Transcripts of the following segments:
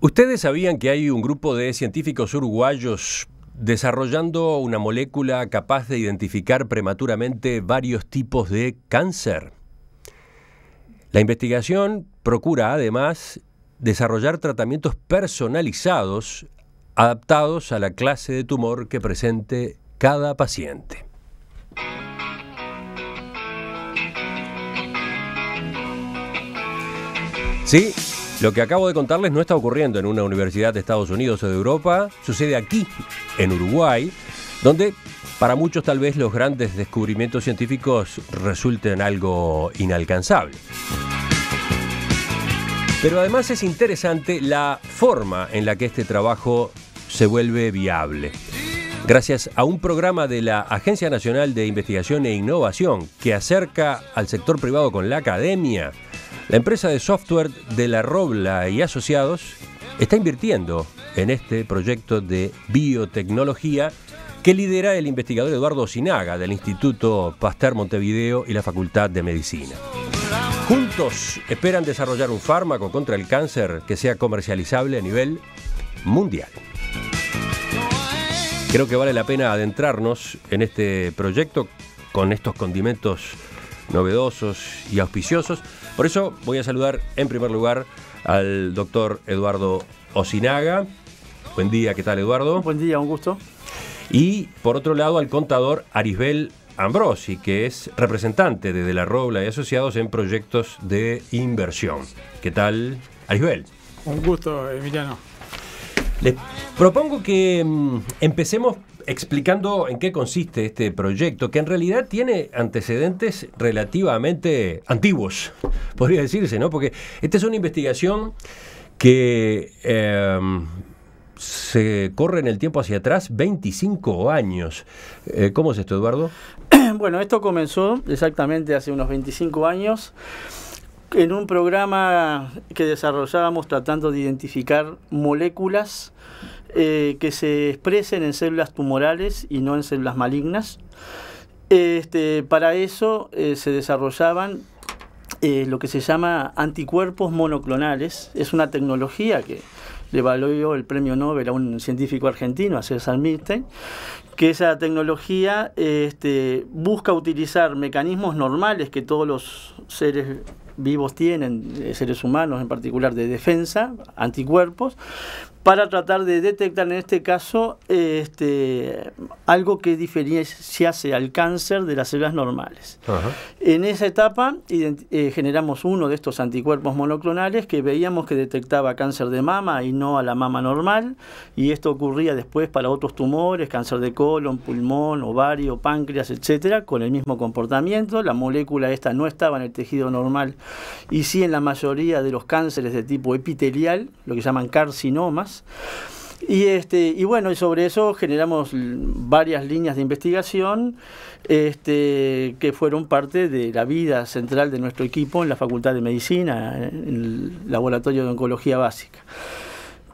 ¿Ustedes sabían que hay un grupo de científicos uruguayos desarrollando una molécula capaz de identificar prematuramente varios tipos de cáncer? La investigación procura además desarrollar tratamientos personalizados adaptados a la clase de tumor que presente cada paciente. Sí, lo que acabo de contarles no está ocurriendo en una universidad de Estados Unidos o de Europa, sucede aquí, en Uruguay, donde para muchos tal vez los grandes descubrimientos científicos resulten algo inalcanzable. Pero además es interesante la forma en la que este trabajo se vuelve viable. Gracias a un programa de la Agencia Nacional de Investigación e Innovación que acerca al sector privado con la academia, la empresa de software de la Robla y Asociados está invirtiendo en este proyecto de biotecnología que lidera el investigador Eduardo Sinaga del Instituto Pasteur Montevideo y la Facultad de Medicina. Juntos esperan desarrollar un fármaco contra el cáncer que sea comercializable a nivel mundial. Creo que vale la pena adentrarnos en este proyecto con estos condimentos novedosos y auspiciosos por eso voy a saludar en primer lugar al doctor Eduardo Osinaga. Buen día, ¿qué tal Eduardo? Buen día, un gusto. Y por otro lado al contador Arisbel Ambrosi, que es representante de De la Robla y asociados en proyectos de inversión. ¿Qué tal, Arisbel? Un gusto, Emiliano. Les propongo que mm, empecemos explicando en qué consiste este proyecto, que en realidad tiene antecedentes relativamente antiguos, podría decirse, ¿no? Porque esta es una investigación que em, se corre en el tiempo hacia atrás 25 años. Eh, ¿Cómo es esto, Eduardo? Bueno, esto comenzó exactamente hace unos 25 años en un programa que desarrollábamos tratando de identificar moléculas eh, que se expresen en células tumorales y no en células malignas. Este, para eso eh, se desarrollaban eh, lo que se llama anticuerpos monoclonales. Es una tecnología que le valió el premio Nobel a un científico argentino, a César Milstein, que esa tecnología este, busca utilizar mecanismos normales que todos los seres vivos tienen, seres humanos en particular de defensa, anticuerpos, para tratar de detectar en este caso este, algo que diferenciase al cáncer de las células normales. En esa etapa eh, generamos uno de estos anticuerpos monoclonales que veíamos que detectaba cáncer de mama y no a la mama normal, y esto ocurría después para otros tumores, cáncer de colon, pulmón, ovario, páncreas, etcétera, con el mismo comportamiento. La molécula esta no estaba en el tejido normal y sí en la mayoría de los cánceres de tipo epitelial, lo que llaman carcinomas este, y, bueno, sobre eso generamos varias líneas de investigación este, que fueron parte de la vida central de nuestro equipo en la Facultad de Medicina, en el Laboratorio de Oncología Básica.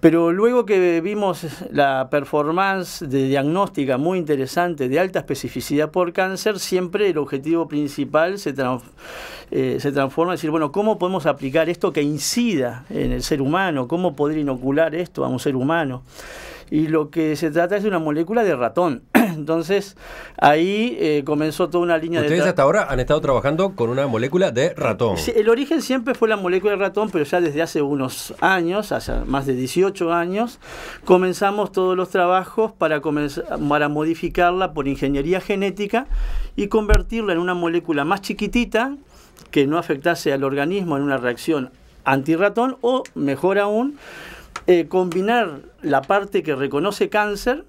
Pero luego que vimos la performance de diagnóstica muy interesante de alta especificidad por cáncer, siempre el objetivo principal se, eh, transforma en decir, bueno, ¿cómo podemos aplicar esto que incida en el ser humano? ¿Cómo poder inocular esto a un ser humano? y lo que se trata es de una molécula de ratón. Entonces, ahí eh, comenzó toda una línea Ustedes de... Ustedes hasta ahora han estado trabajando con una molécula de ratón. el origen siempre fue la molécula de ratón, pero ya desde hace unos años, hace más de 18 años, comenzamos todos los trabajos para, para modificarla por ingeniería genética y convertirla en una molécula más chiquitita que no afectase al organismo en una reacción antirratón o, mejor aún, eh, combinar la parte que reconoce cáncer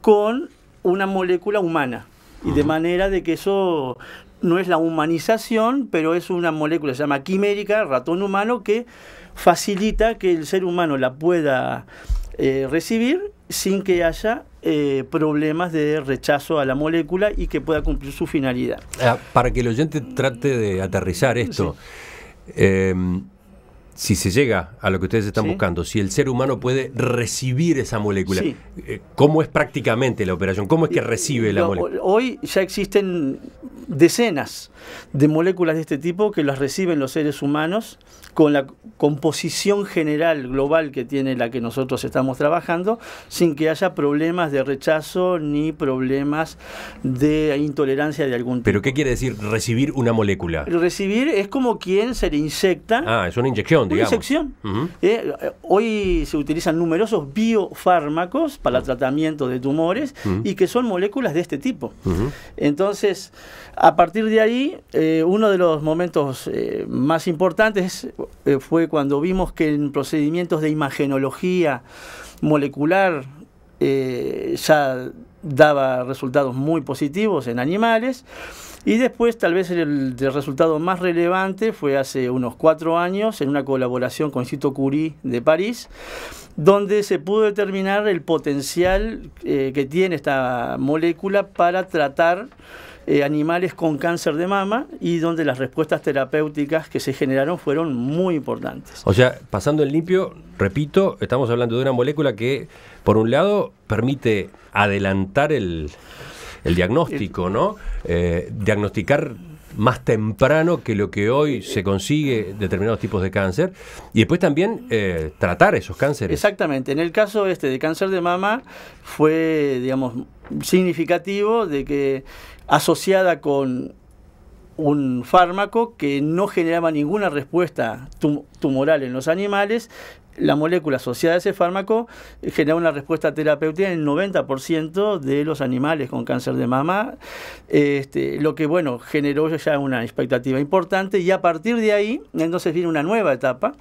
con una molécula humana. Y de manera de que eso no es la humanización, pero es una molécula, se llama quimérica, ratón humano, que facilita que el ser humano la pueda eh, recibir sin que haya eh, problemas de rechazo a la molécula y que pueda cumplir su finalidad. Ah, para que el oyente trate de aterrizar esto, em, si se llega a lo que ustedes están buscando, si el ser humano puede recibir esa molécula, eh, ¿cómo es prácticamente la operación? ¿Cómo es que recibe la molécula? Hoy ya existen decenas de moléculas de este tipo que las reciben los seres humanos con la composición general global que tiene la que nosotros estamos trabajando, sin que haya problemas de rechazo ni problemas de intolerancia de algún tipo. ¿Pero qué quiere decir recibir una molécula? Recibir es como quien se le inyecta. Ah, es una inyección eh, eh, hoy se utilizan numerosos biofármacos para tratamiento de tumores y que son moléculas de este tipo. Entonces, a partir de ahí, eh, uno de los momentos más importantes fue cuando vimos que en procedimientos de imagenología molecular ya daba resultados muy positivos en animales. Y después, tal vez el, resultado más relevante fue hace unos cuatro años, en una colaboración con el Instituto Curie de París, donde se pudo determinar el potencial eh, que tiene esta molécula para tratar eh, animales con cáncer de mama y donde las respuestas terapéuticas que se generaron fueron muy importantes. O sea, pasando el limpio, repito, estamos hablando de una molécula que, por un lado, permite adelantar el el diagnóstico, ¿no? Eh, diagnosticar más temprano que lo que hoy se consigue determinados tipos de cáncer y después también eh, tratar esos cánceres. Exactamente, en el caso este de cáncer de mama fue, digamos, significativo de que asociada con un fármaco que no generaba ninguna respuesta tumoral en los animales, la molécula asociada a ese fármaco eh, genera una respuesta terapéutica en el 90% de los animales con cáncer de mama, este, lo que bueno, generó ya una expectativa importante y a partir de ahí entonces viene una nueva etapa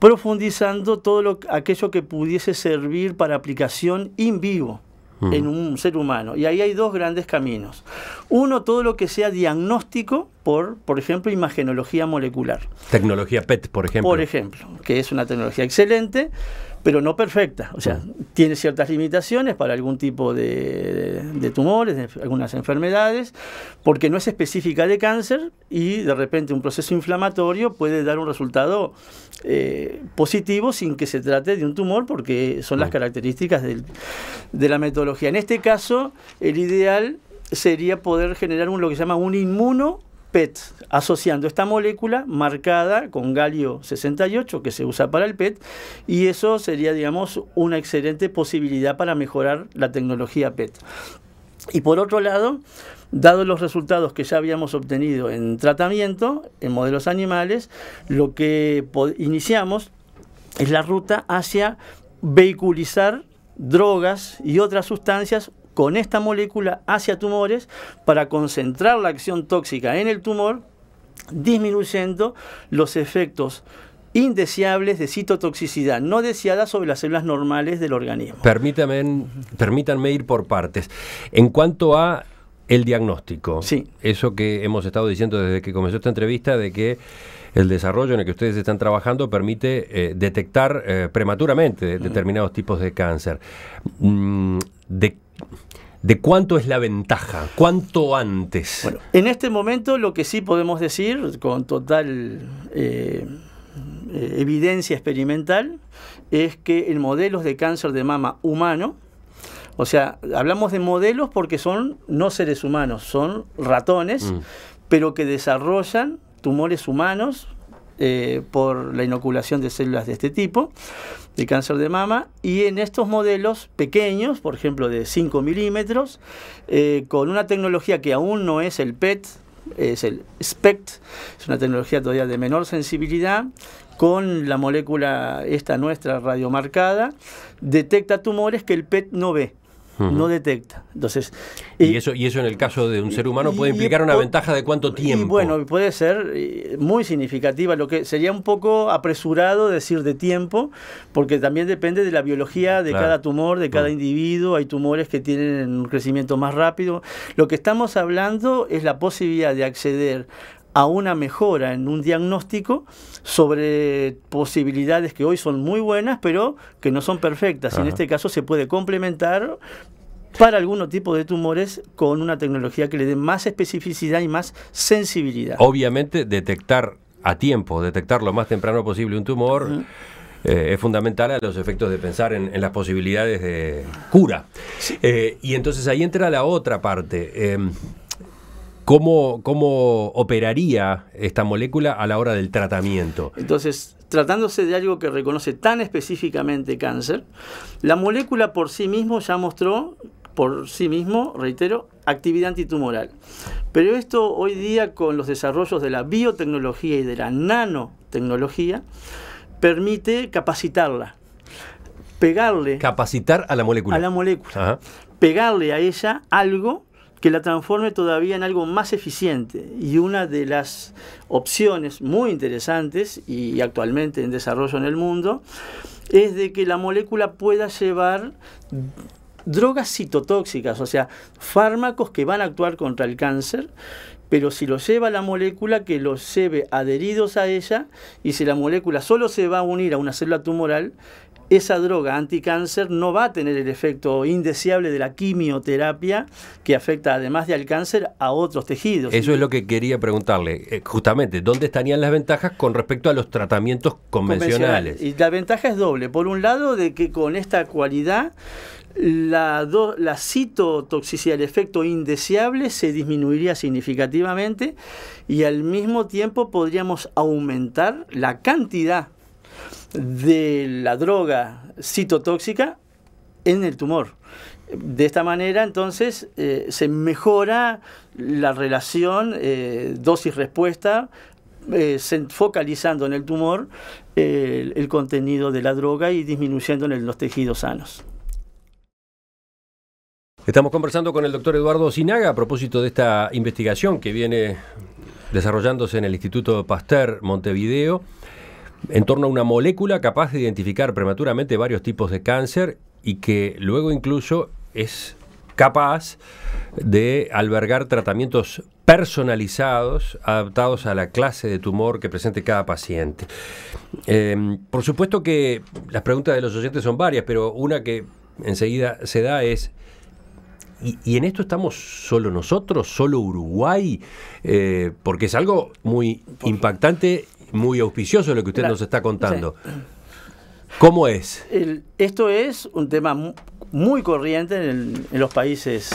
profundizando todo aquello que pudiese servir para aplicación in vivo Mm. en un ser humano. Y ahí hay dos grandes caminos. Uno, todo lo que sea diagnóstico por, por ejemplo, imagenología molecular. Tecnología PET, por ejemplo. Por ejemplo, que es una tecnología excelente pero no perfecta. O sea, tiene ciertas limitaciones para algún tipo de, tumores, de algunas enfermedades, porque no es específica de cáncer y de repente un proceso inflamatorio puede dar un resultado eh, positivo sin que se trate de un tumor, porque son las mm. características de la metodología. En este caso, el ideal sería poder generar un, lo que se llama un inmuno PET asociando esta molécula marcada con galio 68 que se usa para el PET y eso sería digamos una excelente posibilidad para mejorar la tecnología PET. Y por otro lado, dados los resultados que ya habíamos obtenido en tratamiento, en modelos animales, lo que iniciamos es la ruta hacia vehiculizar drogas y otras sustancias con esta molécula hacia tumores para concentrar la acción tóxica en el tumor, disminuyendo los efectos indeseables de citotoxicidad no deseada sobre las células normales del organismo. permítanme ir por partes. En cuanto a el diagnóstico, sí. eso que hemos estado diciendo desde que comenzó esta entrevista, de que el desarrollo en el que ustedes están trabajando permite eh, detectar eh, prematuramente determinados tipos de cáncer. Mm, de, de cuánto es la ventaja, cuánto antes. en este momento lo que sí podemos decir con total eh, eh, evidencia experimental es que en modelos de cáncer de mama humano, o sea, hablamos de modelos porque son no seres humanos, son ratones, mm. pero que desarrollan tumores humanos eh, por la inoculación de células de este tipo, de cáncer de mama, y en estos modelos pequeños, por ejemplo de 5 milímetros, eh, con una tecnología que aún no es el PET, es el SPECT, es una tecnología todavía de menor sensibilidad, con la molécula esta nuestra radiomarcada, detecta tumores que el PET no ve no detecta. Entonces, y, eso, y eso en el caso de un ser humano puede implicar una ventaja de cuánto tiempo. Y bueno, puede ser eh, muy significativa, lo que sería un poco apresurado decir de tiempo, porque también depende de la biología de cada tumor, de cada mm. individuo. Hay tumores que tienen un crecimiento más rápido. Lo que estamos hablando es la posibilidad de acceder a una mejora en un diagnóstico sobre posibilidades que hoy son muy buenas, pero que no son perfectas. y En este caso se puede complementar para algún tipo de tumores con una tecnología que le dé más especificidad y más sensibilidad. Obviamente detectar a tiempo, detectar lo más temprano posible un tumor. Eh, es fundamental a los efectos de pensar en, las posibilidades de cura. Eh, y entonces ahí entra la otra parte. Em, ¿Cómo, operaría esta molécula a la hora del tratamiento? Entonces, tratándose de algo que reconoce tan específicamente cáncer, la molécula por sí mismo ya mostró, por sí mismo, reitero, actividad antitumoral. Pero esto hoy día con los desarrollos de la biotecnología y de la nanotecnología permite capacitarla, pegarle... Capacitar a la molécula. A la molécula. Pegarle a ella algo que la transforme todavía en algo más eficiente. Y una de las opciones muy interesantes y actualmente en desarrollo en el mundo es de que la molécula pueda llevar drogas citotóxicas, o sea, fármacos que van a actuar contra el cáncer, pero si lo lleva la molécula, que los lleve adheridos a ella, y si la molécula solo se va a unir a una célula tumoral, esa droga anticáncer no va a tener el efecto indeseable de la quimioterapia que afecta además del cáncer a otros tejidos. Eso es lo que quería preguntarle, eh, justamente, ¿dónde estarían las ventajas con respecto a los tratamientos convencionales? Y la ventaja es doble, por un lado de que con esta cualidad la, la citotoxicidad, el efecto indeseable, se disminuiría significativamente y al mismo tiempo podríamos aumentar la cantidad de la droga citotóxica en el tumor. De esta manera, entonces, eh, se mejora la relación eh, dosis-respuesta, eh, focalizando en el tumor el, contenido de la droga y disminuyendo en los tejidos sanos. Estamos conversando con el doctor Eduardo Sinaga a propósito de esta investigación que viene desarrollándose en el Instituto Pasteur Montevideo en torno a una molécula capaz de identificar prematuramente varios tipos de cáncer y que luego incluso es capaz de albergar tratamientos personalizados, adaptados a la clase de tumor que presente cada paciente. Em, por supuesto que las preguntas de los oyentes son varias, pero una que enseguida se da es, ¿Y, en esto estamos solo nosotros, solo Uruguay? Eh, porque es algo muy impactante muy auspicioso lo que usted nos está contando. ¿Cómo es? esto es un tema muy corriente en, los países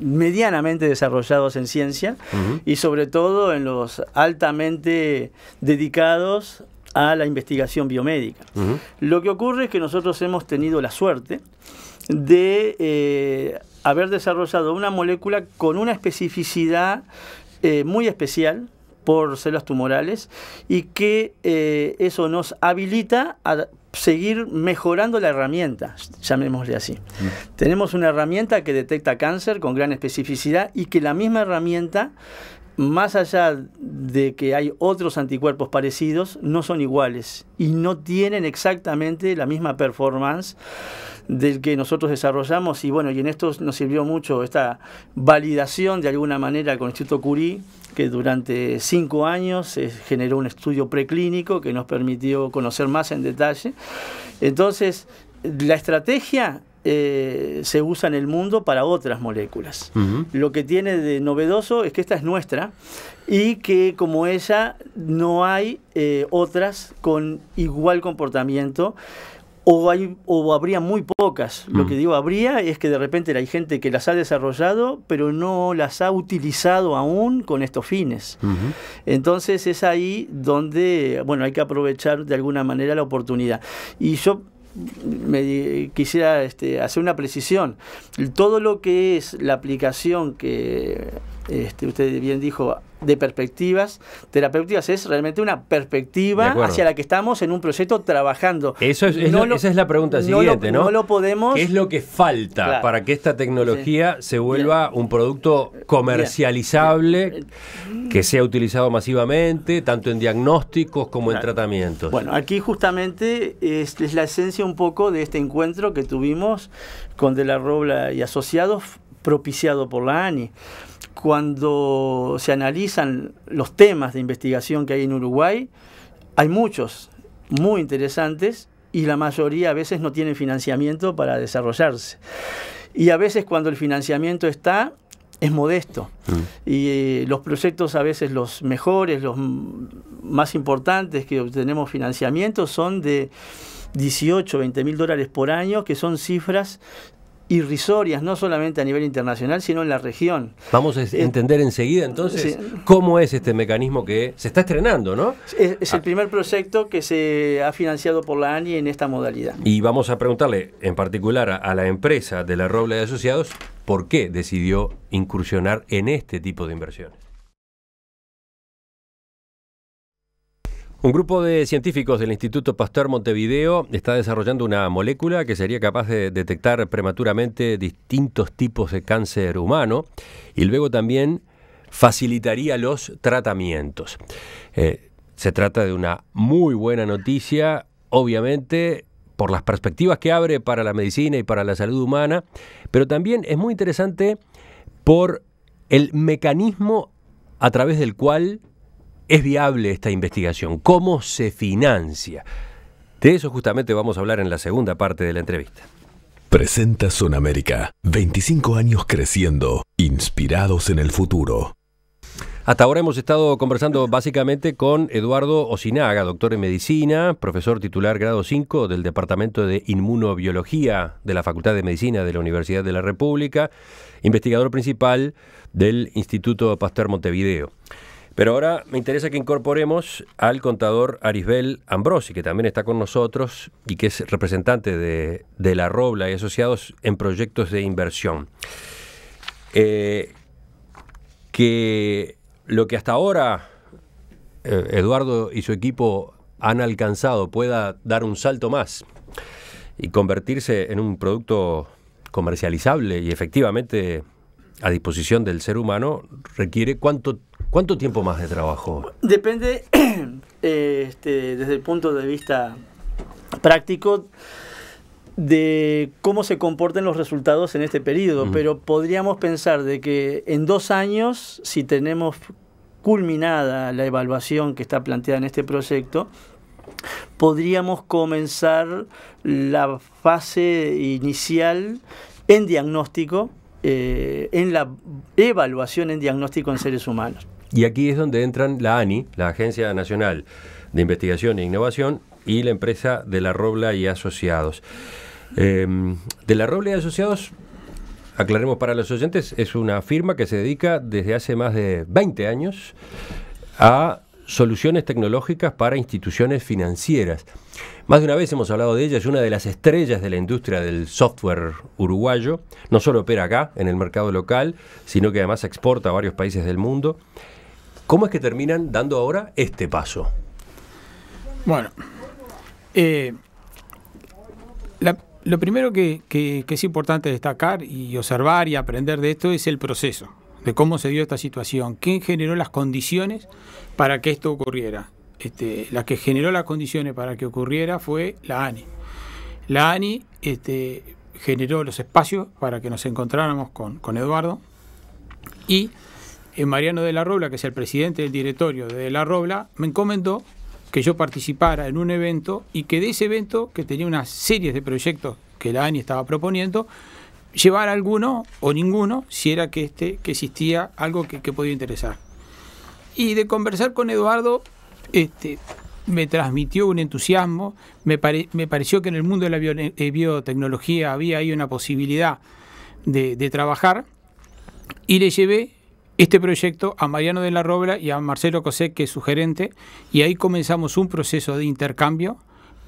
medianamente desarrollados en ciencia y sobre todo en los altamente dedicados a la investigación biomédica. Lo que ocurre es que nosotros hemos tenido la suerte de eh, haber desarrollado una molécula con una especificidad eh, muy especial, por células tumorales y que eh, eso nos habilita a seguir mejorando la herramienta, llamémosle así. Mm. Tenemos una herramienta que detecta cáncer con gran especificidad y que la misma herramienta más allá de que hay otros anticuerpos parecidos, no son iguales y no tienen exactamente la misma performance del que nosotros desarrollamos y bueno, y en esto nos sirvió mucho esta validación de alguna manera con el Instituto Curie, que durante cinco años eh, generó un estudio preclínico que nos permitió conocer más en detalle. Entonces, la estrategia eh, se usa en el mundo para otras moléculas. Lo que tiene de novedoso es que esta es nuestra y que como ella no hay eh, otras con igual comportamiento o, hay, o habría muy pocas. Lo mm. que digo habría es que de repente hay gente que las ha desarrollado, pero no las ha utilizado aún con estos fines. Entonces es ahí donde, bueno, hay que aprovechar de alguna manera la oportunidad. Y yo me quisiera este, hacer una precisión. Todo lo que es la aplicación que este, usted bien dijo, de perspectivas terapéuticas, es realmente una perspectiva hacia la que estamos en un proyecto trabajando. Eso es, esa es la pregunta siguiente, no lo, podemos... ¿Qué es lo que falta para que esta tecnología se vuelva un producto comercializable, que sea utilizado masivamente, tanto en diagnósticos como en tratamientos? Bueno, aquí justamente es la esencia un poco de este encuentro que tuvimos con De la Robla y Asociados, propiciado por la ANI cuando se analizan los temas de investigación que hay en Uruguay, hay muchos muy interesantes y la mayoría a veces no tienen financiamiento para desarrollarse. Y a veces cuando el financiamiento está, es modesto. Mm. Y eh, los proyectos a veces los mejores, los más importantes que obtenemos financiamiento son de 18, 20 mil dólares por año, que son cifras irrisorias, no solamente a nivel internacional, sino en la región. Vamos a entender enseguida entonces cómo es este mecanismo que se está estrenando, ¿no? Es, el ah. primer proyecto que se ha financiado por la ANI en esta modalidad. Y vamos a preguntarle en particular a, la empresa de la Roble de Asociados por qué decidió incursionar en este tipo de inversiones. Un grupo de científicos del Instituto Pasteur Montevideo está desarrollando una molécula que sería capaz de detectar prematuramente distintos tipos de cáncer humano y luego también facilitaría los tratamientos. Eh, se trata de una muy buena noticia, obviamente por las perspectivas que abre para la medicina y para la salud humana, pero también es muy interesante por el mecanismo a través del cual es viable esta investigación? ¿Cómo se financia? De eso justamente vamos a hablar en la segunda parte de la entrevista. Presenta Zona América, 25 años creciendo, inspirados en el futuro. Hasta ahora hemos estado conversando básicamente con Eduardo Osinaga, doctor en medicina, profesor titular grado 5 del Departamento de Inmunobiología de la Facultad de Medicina de la Universidad de la República, investigador principal del Instituto Pasteur Montevideo. Pero ahora me interesa que incorporemos al contador Arisbel Ambrosi, que también está con nosotros y que es representante de, la Robla y asociados en proyectos de inversión. Eh, que lo que hasta ahora eh, Eduardo y su equipo han alcanzado pueda dar un salto más y convertirse en un producto comercializable y efectivamente a disposición del ser humano requiere cuánto ¿Cuánto tiempo más de trabajo? Depende, eh, este, desde el punto de vista práctico, de cómo se comporten los resultados en este periodo, pero podríamos pensar de que en dos años, si tenemos culminada la evaluación que está planteada en este proyecto, podríamos comenzar la fase inicial en diagnóstico, eh, en la evaluación en diagnóstico en seres humanos. Y aquí es donde entran la ANI, la Agencia Nacional de Investigación e Innovación, y la empresa de la Robla y Asociados. Em, de la Robla y Asociados, aclaremos para los oyentes, es una firma que se dedica desde hace más de 20 años a soluciones tecnológicas para instituciones financieras. Más de una vez hemos hablado de ella, es una de las estrellas de la industria del software uruguayo, no solo opera acá, en el mercado local, sino que además exporta a varios países del mundo. ¿Cómo es que terminan dando ahora este paso? Bueno, eh, lo primero que, es importante destacar y observar y aprender de esto es el proceso, de cómo se dio esta situación, quién generó las condiciones para que esto ocurriera. Este, la que generó las condiciones para que ocurriera fue la ANI. La ANI este, generó los espacios para que nos encontráramos con, con Eduardo y eh, Mariano de la Robla, que es el presidente del directorio de, la Robla, me encomendó que yo participara en un evento y que de ese evento, que tenía una serie de proyectos que la ANI estaba proponiendo, llevar alguno o ninguno si era que, este, que existía algo que, podía interesar. Y de conversar con Eduardo, este, me transmitió un entusiasmo, me, pareció que en el mundo de la eh, biotecnología había ahí una posibilidad de, trabajar y le llevé este proyecto a Mariano de la Robla y a Marcelo Cosé, que es su gerente, y ahí comenzamos un proceso de intercambio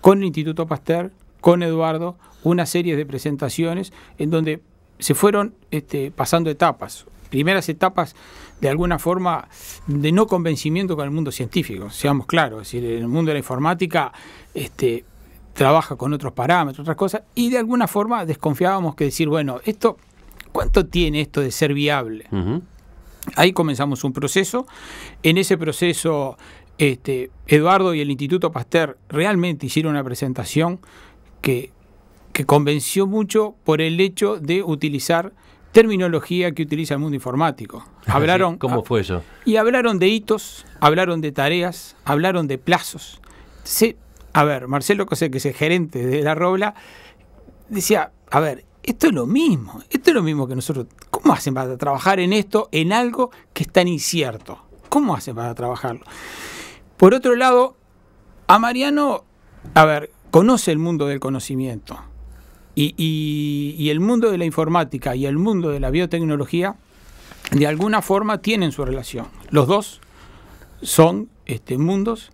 con el Instituto Pasteur, con Eduardo, una serie de presentaciones en donde se fueron este, pasando etapas. Primeras etapas, de alguna forma, de no convencimiento con el mundo científico, seamos claros. Es decir, el mundo de la informática este, trabaja con otros parámetros, otras cosas, y de alguna forma desconfiábamos que decir, bueno, esto, ¿cuánto tiene esto de ser viable? Ahí comenzamos un proceso. En ese proceso, este, Eduardo y el Instituto Pasteur realmente hicieron una presentación que, convenció mucho por el hecho de utilizar terminología que utiliza el mundo informático. Hablaron, ¿Cómo fue eso? Y hablaron de hitos, hablaron de tareas, hablaron de plazos. Se, a ver, Marcelo Cosé, que es el gerente de La Robla, decía, a ver, esto es lo mismo, esto es lo mismo que nosotros. ¿Cómo hacen para trabajar en esto, en algo que es tan incierto? ¿Cómo hacen para trabajarlo? Por otro lado, a Mariano, a ver, conoce el mundo del conocimiento y, el mundo de la informática y el mundo de la biotecnología, de alguna forma tienen su relación. Los dos son este, mundos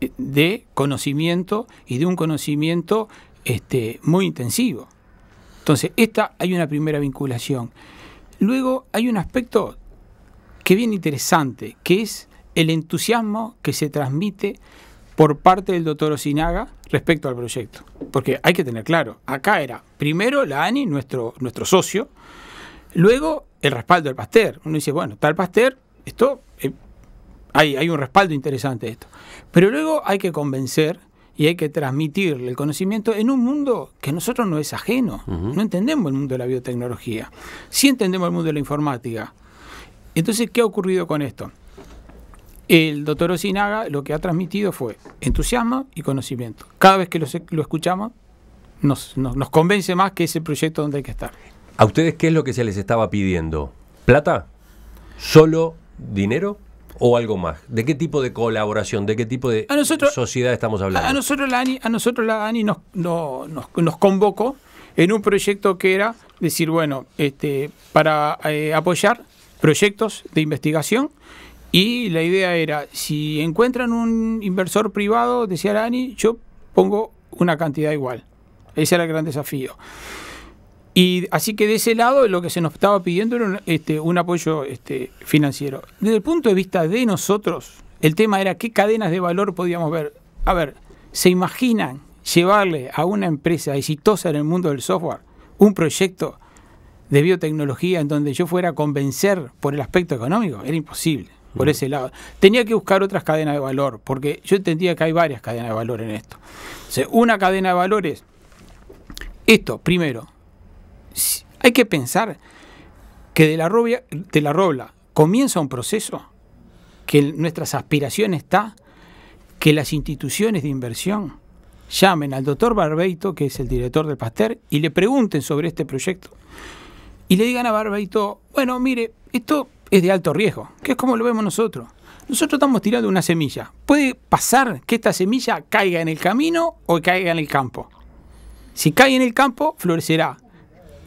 eh, de conocimiento y de un conocimiento este, muy intensivo. Entonces, esta hay una primera vinculación. Luego hay un aspecto que viene interesante, que es el entusiasmo que se transmite por parte del doctor Osinaga respecto al proyecto. Porque hay que tener claro, acá era primero la ANI, nuestro, nuestro socio, luego el respaldo del Pasteur. Uno dice, bueno, tal Pasteur, esto, eh, hay, hay un respaldo interesante de esto. Pero luego hay que convencer y hay que transmitirle el conocimiento en un mundo que a nosotros no es ajeno. No entendemos el mundo de la biotecnología, sí entendemos el mundo de la informática. Entonces, ¿qué ha ocurrido con esto? El doctor Osinaga lo que ha transmitido fue entusiasmo y conocimiento. Cada vez que lo, escuchamos, nos, nos convence más que ese proyecto donde hay que estar. ¿A ustedes qué es lo que se les estaba pidiendo? ¿Plata? ¿Solo dinero? o algo más? ¿De qué tipo de colaboración, de qué tipo de sociedad estamos hablando? A nosotros la ANI, a nosotros la ANI nos, nos, convocó en un proyecto que era decir, bueno, este, para eh, apoyar proyectos de investigación y la idea era, si encuentran un inversor privado, decía la ANI, yo pongo una cantidad igual. Ese era el gran desafío. Y así que de ese lado lo que se nos estaba pidiendo era un, este, un apoyo este, financiero. Desde el punto de vista de nosotros, el tema era qué cadenas de valor podíamos ver. A ver, ¿se imaginan llevarle a una empresa exitosa en el mundo del software un proyecto de biotecnología en donde yo fuera a convencer por el aspecto económico? Era imposible, por ese lado. Tenía que buscar otras cadenas de valor, porque yo entendía que hay varias cadenas de valor en esto. una cadena de valores, esto, primero, hay que pensar que de la, rubia de la robla comienza un proceso, que nuestras aspiraciones está, que las instituciones de inversión llamen al doctor Barbeito, que es el director del Pasteur, y le pregunten sobre este proyecto. Y le digan a Barbeito, bueno, mire, esto es de alto riesgo, que es como lo vemos nosotros. Nosotros estamos tirando una semilla. Puede pasar que esta semilla caiga en el camino o caiga en el campo. Si cae en el campo, florecerá.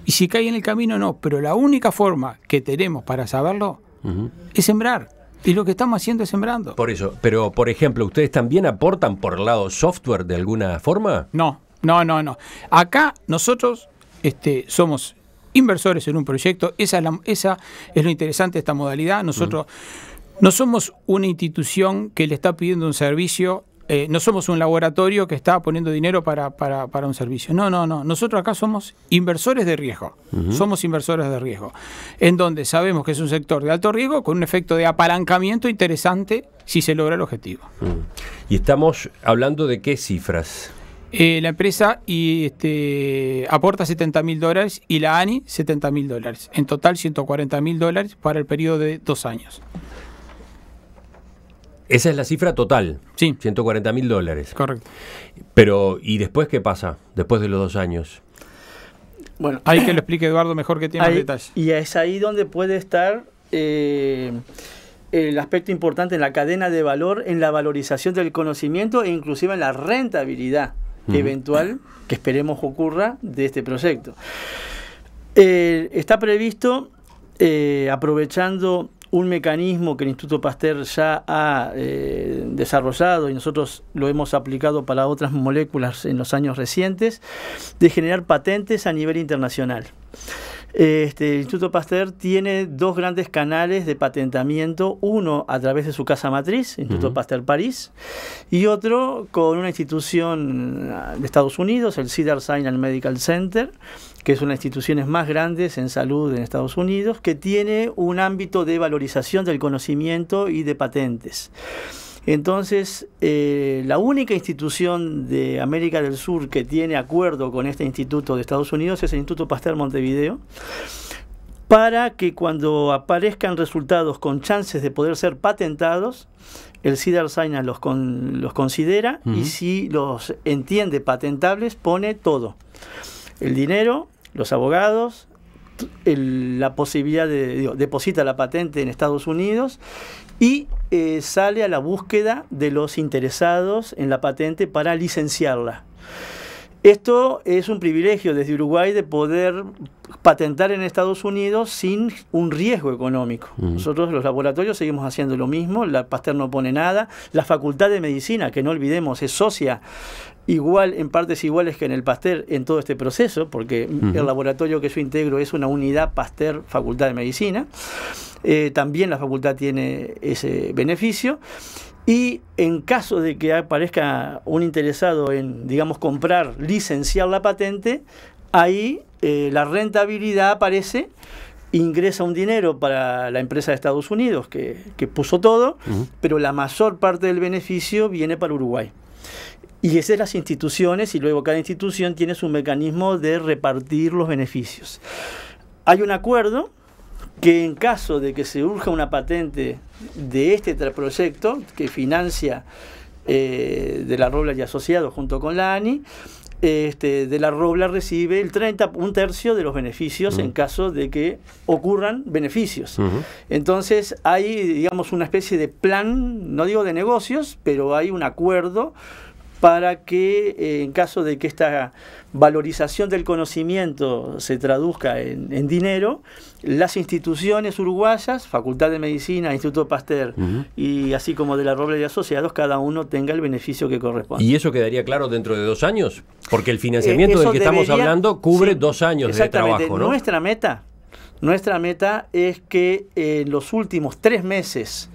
Y si cae en el camino, no. Pero la única forma que tenemos para saberlo es sembrar. Y lo que estamos haciendo es sembrando. Por eso, pero por ejemplo, ¿ustedes también aportan por el lado software de alguna forma? No, no, no, no. Acá nosotros este, somos inversores en un proyecto. Esa es, esa es lo interesante de esta modalidad. Nosotros no somos una institución que le está pidiendo un servicio eh, no somos un laboratorio que está poniendo dinero para, un servicio. No, no, no. Nosotros acá somos inversores de riesgo. Somos inversores de riesgo. En donde sabemos que es un sector de alto riesgo con un efecto de apalancamiento interesante si se logra el objetivo. Mm. Y estamos hablando de qué cifras. Eh, la empresa este, aporta 70 mil dólares y la ANI 70 mil dólares. En total 140 mil dólares para el periodo de dos años. Esa es la cifra total. Sí. 140 mil dólares. Correcto. Pero, ¿y después qué pasa? Después de los dos años. Bueno, hay que lo explique Eduardo mejor que tiene detalles. Y es ahí donde puede estar eh, el aspecto importante en la cadena de valor, en la valorización del conocimiento e inclusive en la rentabilidad eventual que esperemos ocurra de este proyecto. Eh, está previsto, eh, aprovechando un mecanismo que el Instituto Pasteur ya ha eh, desarrollado y nosotros lo hemos aplicado para otras moléculas en los años recientes, de generar patentes a nivel internacional. Este, el Instituto Pasteur tiene dos grandes canales de patentamiento, uno a través de su casa matriz, Instituto Pasteur París, y otro con una institución ah, de Estados Unidos, el Cedar sinai Medical Center, que es una de las instituciones más grandes en salud en Estados Unidos, que tiene un ámbito de valorización del conocimiento y de patentes. Entonces, eh, la única institución de América del Sur que tiene acuerdo con este instituto de Estados Unidos es el Instituto Pasteur Montevideo para que cuando aparezcan resultados con chances de poder ser patentados, el CIDAR los, considera y si los entiende patentables, pone todo. El dinero, los abogados, la posibilidad de, deposita la patente en Estados Unidos y eh, sale a la búsqueda de los interesados en la patente para licenciarla. Esto es un privilegio desde Uruguay de poder patentar en Estados Unidos sin un riesgo económico. Nosotros los laboratorios seguimos haciendo lo mismo, la Pasteur no pone nada, la Facultad de Medicina, que no olvidemos, es socia igual en partes iguales que en el pastel en todo este proceso, porque el laboratorio que yo integro es una unidad pastel Facultad de Medicina. Eh, también la facultad tiene ese beneficio. Y en caso de que aparezca un interesado en, digamos, comprar, licenciar la patente, ahí eh, la rentabilidad aparece, ingresa un dinero para la empresa de Estados Unidos que, puso todo, pero la mayor parte del beneficio viene para Uruguay. Y esas son las instituciones, y luego cada institución tiene su mecanismo de repartir los beneficios. Hay un acuerdo que en caso de que se urja una patente de este proyecto que financia eh, de la Robla y Asociados junto con la ANI, este, de la Robla recibe el 30, un tercio de los beneficios en caso de que ocurran beneficios. Entonces hay, digamos, una especie de plan, no digo de negocios, pero hay un acuerdo para que eh, en caso de que esta valorización del conocimiento se traduzca en, dinero, las instituciones uruguayas, Facultad de Medicina, Instituto Pasteur y así como de la Roble de Asociados, cada uno tenga el beneficio que corresponde. ¿Y eso quedaría claro dentro de dos años? Porque el financiamiento eh, del que estamos hablando cubre dos años de trabajo. Nuestra meta, nuestra meta es que en los últimos tres meses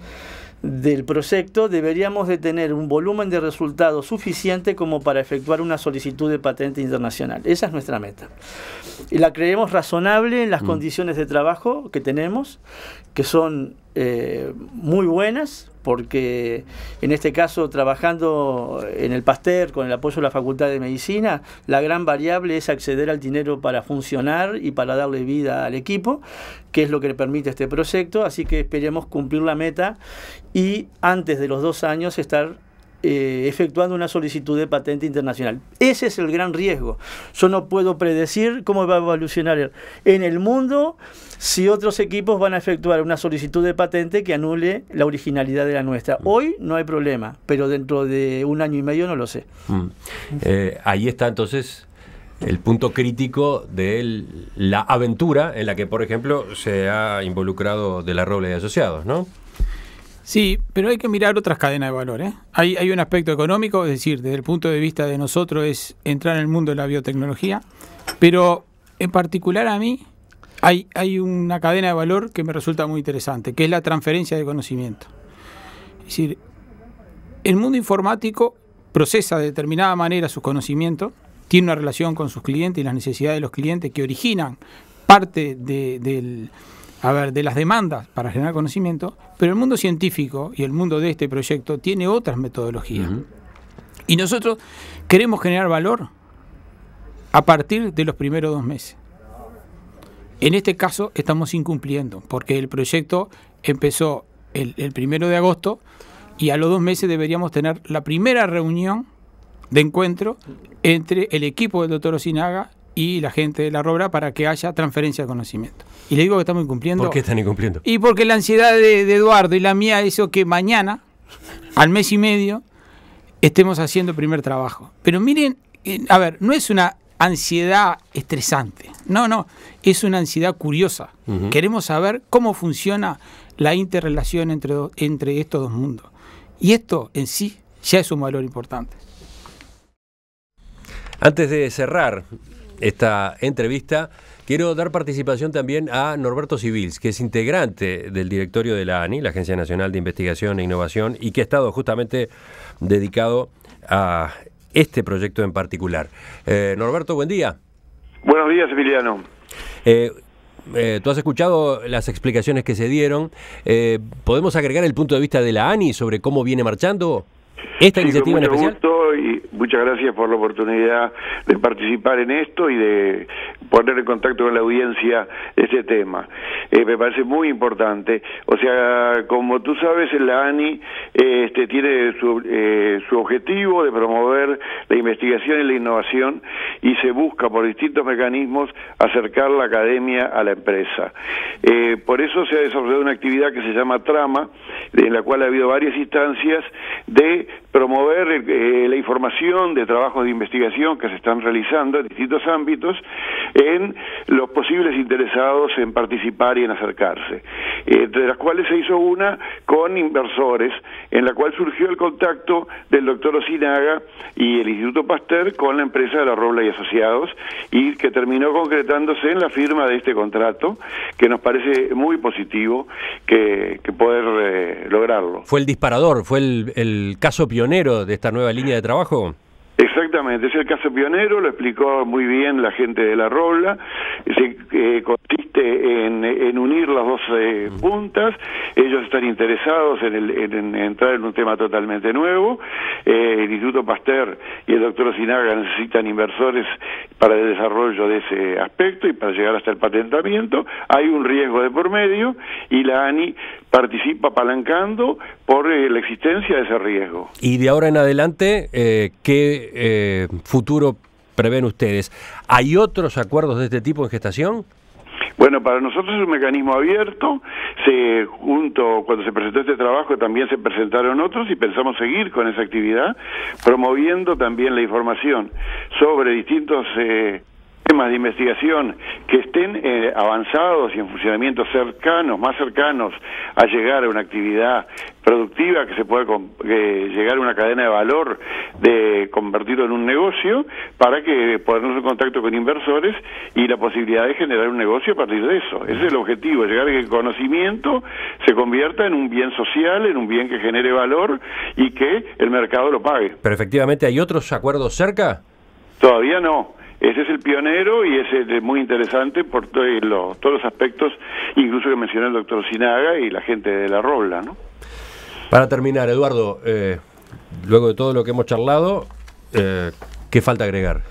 del proyecto, deberíamos de tener un volumen de resultados suficiente como para efectuar una solicitud de patente internacional. Esa es nuestra meta. Y la creemos razonable en las mm. condiciones de trabajo que tenemos, que son eh, muy buenas, porque en este caso trabajando en el PASTER con el apoyo de la Facultad de Medicina, la gran variable es acceder al dinero para funcionar y para darle vida al equipo, que es lo que le permite este proyecto, así que esperemos cumplir la meta y antes de los dos años estar eh, efectuando una solicitud de patente internacional. Ese es el gran riesgo. Yo no puedo predecir cómo va a evolucionar en el mundo si otros equipos van a efectuar una solicitud de patente que anule la originalidad de la nuestra. Mm. Hoy no hay problema, pero dentro de un año y medio no lo sé. Mm. Eh, ahí está entonces el punto crítico de la aventura en la que, por ejemplo, se ha involucrado de la Roble de Asociados, ¿no? Sí, pero hay que mirar otras cadenas de valor. ¿eh? Hay, un aspecto económico, es decir, desde el punto de vista de nosotros es entrar en el mundo de la biotecnología, pero en particular a mí hay, hay una cadena de valor que me resulta muy interesante, que es la transferencia de conocimiento. Es decir, el mundo informático procesa de determinada manera sus conocimientos, tiene una relación con sus clientes y las necesidades de los clientes que originan parte de, del a ver, de las demandas para generar conocimiento, pero el mundo científico y el mundo de este proyecto tiene otras metodologías. Y nosotros queremos generar valor a partir de los primeros dos meses. En este caso estamos incumpliendo, porque el proyecto empezó el, el primero de agosto y a los dos meses deberíamos tener la primera reunión de encuentro entre el equipo del doctor Osinaga y la gente de la ROBRA para que haya transferencia de conocimiento. Y le digo que estamos incumpliendo. ¿Por qué están incumpliendo? Y porque la ansiedad de, Eduardo y la mía eso, que mañana, al mes y medio, estemos haciendo el primer trabajo. Pero miren, eh, a ver, no es una ansiedad estresante, no, no, es una ansiedad curiosa. Queremos saber cómo funciona la interrelación entre, entre estos dos mundos. Y esto en sí ya es un valor importante. Antes de cerrar, esta entrevista. Quiero dar participación también a Norberto Civils, que es integrante del directorio de la ANI, la Agencia Nacional de Investigación e Innovación, y que ha estado justamente dedicado a este proyecto en particular. Eh, Norberto, buen día. Buenos días, Emiliano. Eh, eh, tú has escuchado las explicaciones que se dieron. ¿Podemos agregar el punto de vista de la ANI sobre cómo viene marchando esta iniciativa en especial? Gusto muchas gracias por la oportunidad de participar en esto y de poner en contacto con la audiencia este tema. Eh, me parece muy importante. O sea, como tú sabes, la ANI eh, este, tiene su, eh, su objetivo de promover la investigación y la innovación y se busca por distintos mecanismos acercar la academia a la empresa. por eso se ha desarrollado una actividad que se llama Trama, en la cual ha habido varias instancias de promover eh, eh, la información de trabajos de investigación que se están realizando en distintos ámbitos en los posibles interesados en participar y en acercarse, entre eh, las cuales se hizo una con inversores, en la cual surgió el contacto del doctor Osinaga y el Instituto Pasteur con la empresa de la Robla y Asociados, y que terminó concretándose en la firma de este contrato, que nos parece muy positivo que, poder lograrlo. Fue el disparador, fue el, el caso pionero pionero de esta nueva línea de trabajo? Exactamente, es el caso pionero, lo explicó muy bien la gente de La Robla, se, eh, consiste en, unir las dos puntas. Eh, mm. Ellos están interesados en, entrar en un tema totalmente nuevo. Eh, el Instituto Pasteur y el doctor Sinaga necesitan inversores para el desarrollo de ese aspecto y para llegar hasta el patentamiento. Hay un riesgo de por medio y la ANI participa apalancando por eh, la existencia de ese riesgo. Y de ahora en adelante, ¿qué futuro prevén ustedes? ¿Hay otros acuerdos de este tipo en gestación? Bueno, para nosotros es un mecanismo abierto. Se, junto, cuando se presentó este trabajo, también se presentaron otros y pensamos seguir con esa actividad, promoviendo también la información sobre distintos. Eh, de investigación que estén eh, avanzados y en funcionamiento cercanos, más cercanos a llegar a una actividad productiva que se pueda llegar a una cadena de valor de convertirlo en un negocio para que ponernos en contacto con inversores y la posibilidad de generar un negocio a partir de eso. Ese es el objetivo, llegar a que el conocimiento se convierta en un bien social, en un bien que genere valor y que el mercado lo pague. Pero efectivamente hay otros acuerdos cerca. Todavía no. Ese es el pionero y es muy interesante por eh, todos los aspectos, incluso que mencionó el doctor Sinaga y la gente de la Robla. ¿no? Para terminar, Eduardo, eh, luego de todo lo que hemos charlado, eh, ¿qué falta agregar?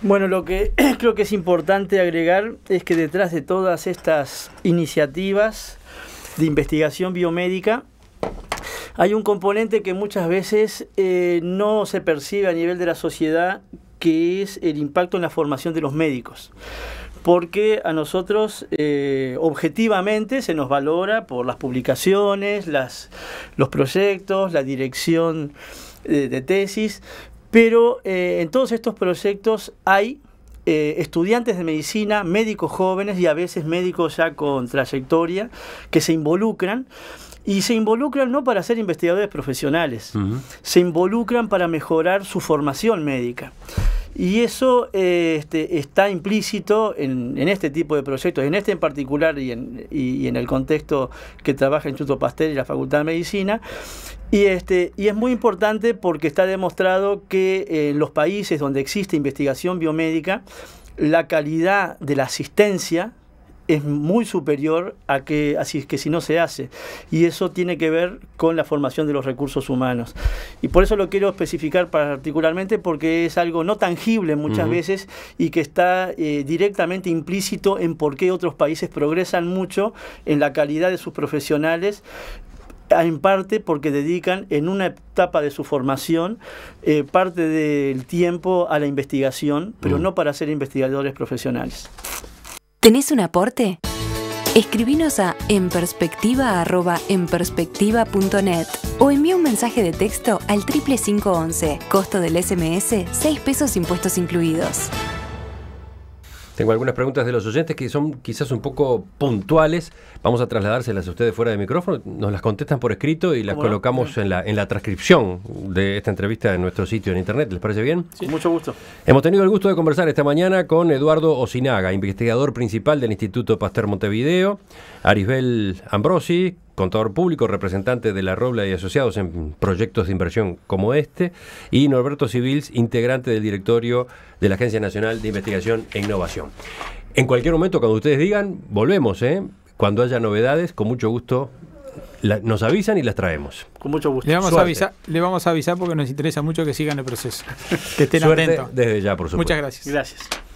Bueno, lo que creo que es importante agregar es que detrás de todas estas iniciativas de investigación biomédica hay un componente que muchas veces no se percibe a nivel de la sociedad, que es el impacto en la formación de los médicos. Porque a nosotros eh, objetivamente se nos valora por las publicaciones, los proyectos, la dirección eh, de, tesis, pero eh, en todos estos proyectos hay estudiantes de medicina, médicos jóvenes y a veces médicos ya con trayectoria que se involucran y se involucran no para ser investigadores profesionales, se involucran para mejorar su formación médica. Y eso eh, este, está implícito en, en, este tipo de proyectos, en este en particular y en, y, en, el contexto que trabaja el Instituto Pastel y la Facultad de Medicina. Y, este, y es muy importante porque está demostrado que eh, en los países donde existe investigación biomédica, la calidad de la asistencia es muy superior a que así que si no se hace y eso tiene que ver con la formación de los recursos humanos y por eso lo quiero especificar particularmente porque es algo no tangible muchas veces y que está eh, directamente implícito en por qué otros países progresan mucho en la calidad de sus profesionales ah, en parte porque dedican en una etapa de su formación eh, parte del tiempo a la investigación, pero mm. no para ser investigadores profesionales. ¿Tenés un aporte? Escribinos a enperspectiva.enperspectiva.net o envía un mensaje de texto al 3511, costo del SMS 6 pesos impuestos incluidos. Tengo algunas preguntas de los oyentes que son quizás un poco puntuales. Vamos a trasladárselas a ustedes fuera de micrófono. Nos las contestan por escrito y las colocamos en la, en la transcripción de esta entrevista en nuestro sitio en internet. ¿Les parece bien? Sí, mucho gusto. Hemos tenido el gusto de conversar esta mañana con Eduardo Osinaga, investigador principal del Instituto Pasteur Montevideo, Arisbel Ambrosi, contador público, representante de la Robla y asociados en proyectos de inversión como este, y Norberto Civils, integrante del directorio de la Agencia Nacional de Investigación e Innovación. En cualquier momento, cuando ustedes digan, volvemos, ¿eh? Cuando haya novedades, con mucho gusto nos avisan y las traemos. Con mucho gusto. Le vamos, a avisar, porque nos interesa mucho que sigan el proceso. que estén Suerte Desde ya, por supuesto. Muchas gracias. Gracias.